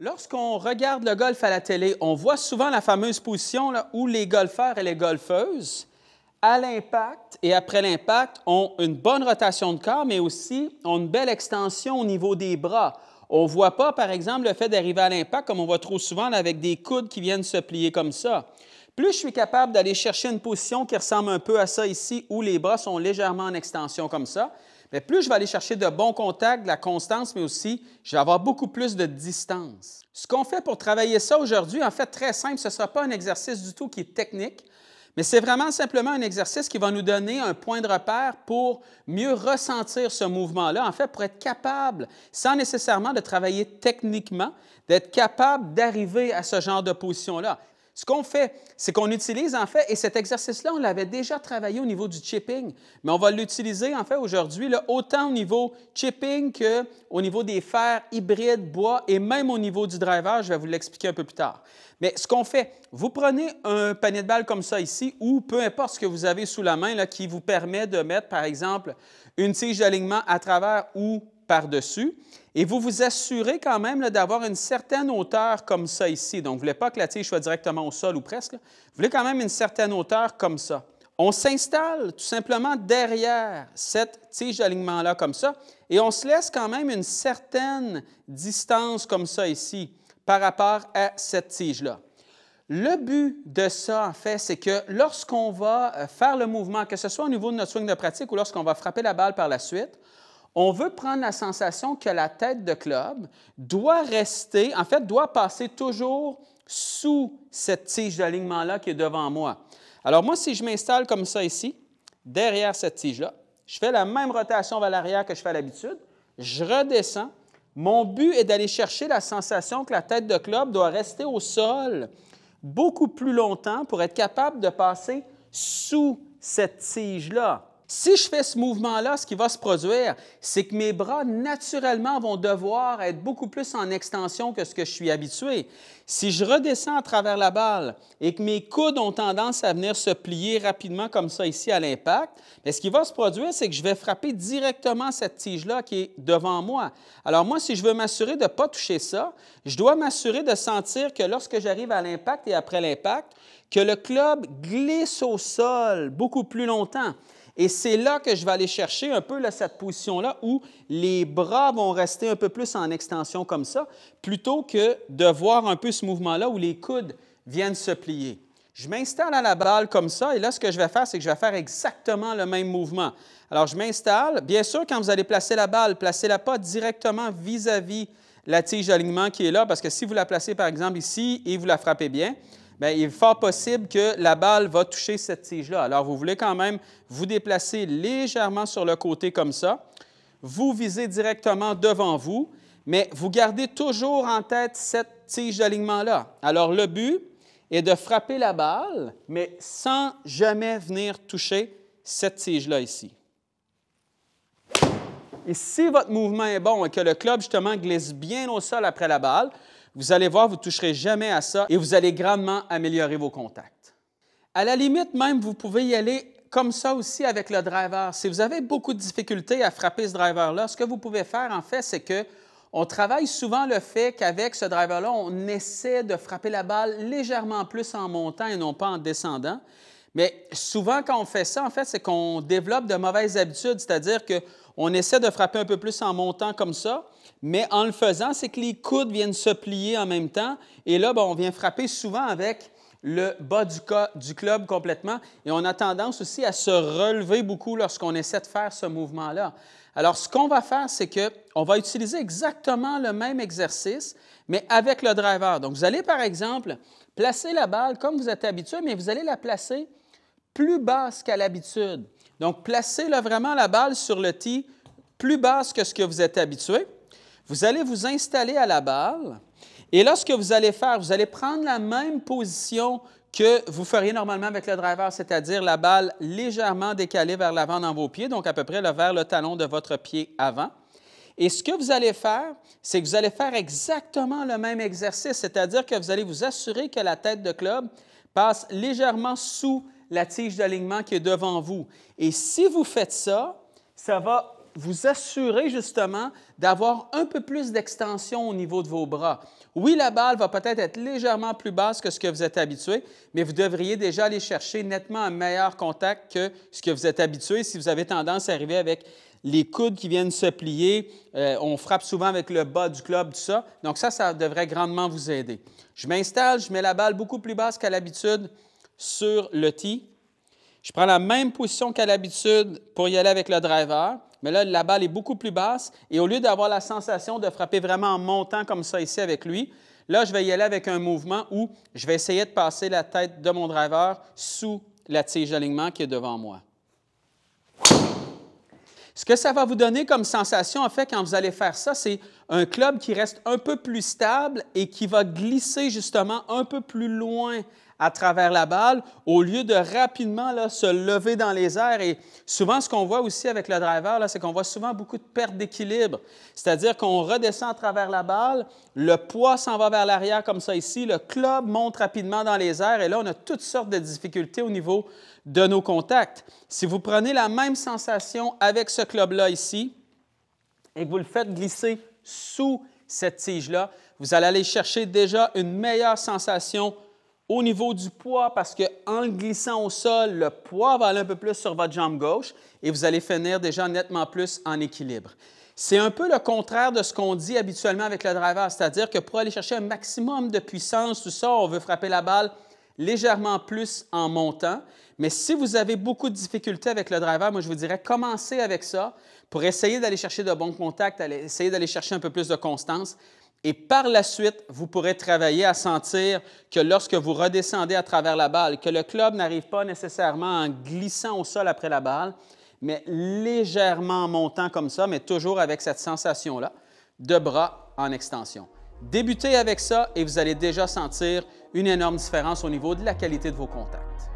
Lorsqu'on regarde le golf à la télé, on voit souvent la fameuse position là, où les golfeurs et les golfeuses, à l'impact et après l'impact, ont une bonne rotation de corps, mais aussi ont une belle extension au niveau des bras. On ne voit pas, par exemple, le fait d'arriver à l'impact comme on voit trop souvent avec des coudes qui viennent se plier comme ça. Plus je suis capable d'aller chercher une position qui ressemble un peu à ça ici, où les bras sont légèrement en extension comme ça, plus je vais aller chercher de bons contacts, de la constance, mais aussi, je vais avoir beaucoup plus de distance. Ce qu'on fait pour travailler ça aujourd'hui, en fait, très simple, ce ne sera pas un exercice du tout qui est technique, mais c'est vraiment simplement un exercice qui va nous donner un point de repère pour mieux ressentir ce mouvement-là, en fait, pour être capable, sans nécessairement de travailler techniquement, d'être capable d'arriver à ce genre de position-là. Ce qu'on fait, c'est qu'on utilise en fait, et cet exercice-là, on l'avait déjà travaillé au niveau du chipping, mais on va l'utiliser en fait aujourd'hui, autant au niveau chipping qu'au niveau des fers hybrides, bois et même au niveau du driver. Je vais vous l'expliquer un peu plus tard. Mais ce qu'on fait, vous prenez un panier de balles comme ça ici, ou peu importe ce que vous avez sous la main là, qui vous permet de mettre, par exemple, une tige d'alignement à travers ou par-dessus. Et vous vous assurez quand même d'avoir une certaine hauteur comme ça ici. Donc, vous ne voulez pas que la tige soit directement au sol ou presque. Vous voulez quand même une certaine hauteur comme ça. On s'installe tout simplement derrière cette tige d'alignement-là comme ça et on se laisse quand même une certaine distance comme ça ici par rapport à cette tige-là. Le but de ça, en fait, c'est que lorsqu'on va euh, faire le mouvement, que ce soit au niveau de notre swing de pratique ou lorsqu'on va frapper la balle par la suite, on veut prendre la sensation que la tête de club doit rester, en fait, doit passer toujours sous cette tige d'alignement-là qui est devant moi. Alors moi, si je m'installe comme ça ici, derrière cette tige-là, je fais la même rotation vers l'arrière que je fais à l'habitude, je redescends. Mon but est d'aller chercher la sensation que la tête de club doit rester au sol beaucoup plus longtemps pour être capable de passer sous cette tige-là. Si je fais ce mouvement-là, ce qui va se produire, c'est que mes bras, naturellement, vont devoir être beaucoup plus en extension que ce que je suis habitué. Si je redescends à travers la balle et que mes coudes ont tendance à venir se plier rapidement comme ça ici à l'impact, ce qui va se produire, c'est que je vais frapper directement cette tige-là qui est devant moi. Alors moi, si je veux m'assurer de ne pas toucher ça, je dois m'assurer de sentir que lorsque j'arrive à l'impact et après l'impact, que le club glisse au sol beaucoup plus longtemps. Et c'est là que je vais aller chercher un peu cette position-là où les bras vont rester un peu plus en extension comme ça, plutôt que de voir un peu ce mouvement-là où les coudes viennent se plier. Je m'installe à la balle comme ça, et là, ce que je vais faire, c'est que je vais faire exactement le même mouvement. Alors, je m'installe. Bien sûr, quand vous allez placer la balle, placez-la pas directement vis à -vis la tige d'alignement qui est là, parce que si vous la placez, par exemple, ici, et vous la frappez bien, ben, il est fort possible que la balle va toucher cette tige-là. Alors, vous voulez quand même vous déplacer légèrement sur le côté comme ça. Vous visez directement devant vous, mais vous gardez toujours en tête cette tige d'alignement-là. Alors, le but est de frapper la balle, mais sans jamais venir toucher cette tige-là ici. Et si votre mouvement est bon et que le club, justement, glisse bien au sol après la balle, vous allez voir, vous ne toucherez jamais à ça et vous allez grandement améliorer vos contacts. À la limite, même, vous pouvez y aller comme ça aussi avec le driver. Si vous avez beaucoup de difficultés à frapper ce driver-là, ce que vous pouvez faire, en fait, c'est que on travaille souvent le fait qu'avec ce driver-là, on essaie de frapper la balle légèrement plus en montant et non pas en descendant. Mais souvent, quand on fait ça, en fait, c'est qu'on développe de mauvaises habitudes, c'est-à-dire qu'on essaie de frapper un peu plus en montant comme ça, mais en le faisant, c'est que les coudes viennent se plier en même temps. Et là, ben, on vient frapper souvent avec le bas du, du, club complètement. Et on a tendance aussi à se relever beaucoup lorsqu'on essaie de faire ce mouvement-là. Alors, ce qu'on va faire, c'est qu'on va utiliser exactement le même exercice, mais avec le driver. Donc, vous allez, par exemple, placer la balle comme vous êtes habitué, mais vous allez la placer plus basse qu'à l'habitude. Donc, placez vraiment la balle sur le tee plus basse que ce que vous êtes habitué. Vous allez vous installer à la balle et lorsque vous allez faire, vous allez prendre la même position que vous feriez normalement avec le driver, c'est-à-dire la balle légèrement décalée vers l'avant dans vos pieds, donc à peu près vers le talon de votre pied avant. Et ce que vous allez faire, c'est que vous allez faire exactement le même exercice, c'est-à-dire que vous allez vous assurer que la tête de club passe légèrement sous la tige d'alignement qui est devant vous. Et si vous faites ça, ça va vous assurer justement d'avoir un peu plus d'extension au niveau de vos bras. Oui, la balle va peut-être être légèrement plus basse que ce que vous êtes habitué, mais vous devriez déjà aller chercher nettement un meilleur contact que ce que vous êtes habitué. Si vous avez tendance à arriver avec les coudes qui viennent se plier, euh, on frappe souvent avec le bas du club, tout ça. Donc ça, ça devrait grandement vous aider. Je m'installe, je mets la balle beaucoup plus basse qu'à l'habitude sur le tee. Je prends la même position qu'à l'habitude pour y aller avec le driver mais là, la balle est beaucoup plus basse. Et au lieu d'avoir la sensation de frapper vraiment en montant comme ça ici avec lui, là, je vais y aller avec un mouvement où je vais essayer de passer la tête de mon driver sous la tige d'alignement qui est devant moi. Ce que ça va vous donner comme sensation, en fait, quand vous allez faire ça, c'est un club qui reste un peu plus stable et qui va glisser justement un peu plus loin à travers la balle au lieu de rapidement se lever dans les airs. Et souvent, ce qu'on voit aussi avec le driver, c'est qu'on voit souvent beaucoup de perte d'équilibre. C'est-à-dire qu'on redescend à travers la balle, le poids s'en va vers l'arrière comme ça ici, le club monte rapidement dans les airs et là, on a toutes sortes de difficultés au niveau de nos contacts. Si vous prenez la même sensation avec ce club-là ici et que vous le faites glisser sous cette tige-là, vous allez aller chercher déjà une meilleure sensation au niveau du poids parce qu'en en glissant au sol, le poids va aller un peu plus sur votre jambe gauche et vous allez finir déjà nettement plus en équilibre. C'est un peu le contraire de ce qu'on dit habituellement avec le driver, c'est-à-dire que pour aller chercher un maximum de puissance, tout ça, on veut frapper la balle légèrement plus en montant. Mais si vous avez beaucoup de difficultés avec le driver, moi je vous dirais commencez avec ça pour essayer d'aller chercher de bons contacts, essayer d'aller chercher un peu plus de constance. Et par la suite, vous pourrez travailler à sentir que lorsque vous redescendez à travers la balle, que le club n'arrive pas nécessairement en glissant au sol après la balle, mais légèrement en montant comme ça, mais toujours avec cette sensation-là de bras en extension. Débutez avec ça et vous allez déjà sentir une énorme différence au niveau de la qualité de vos contacts.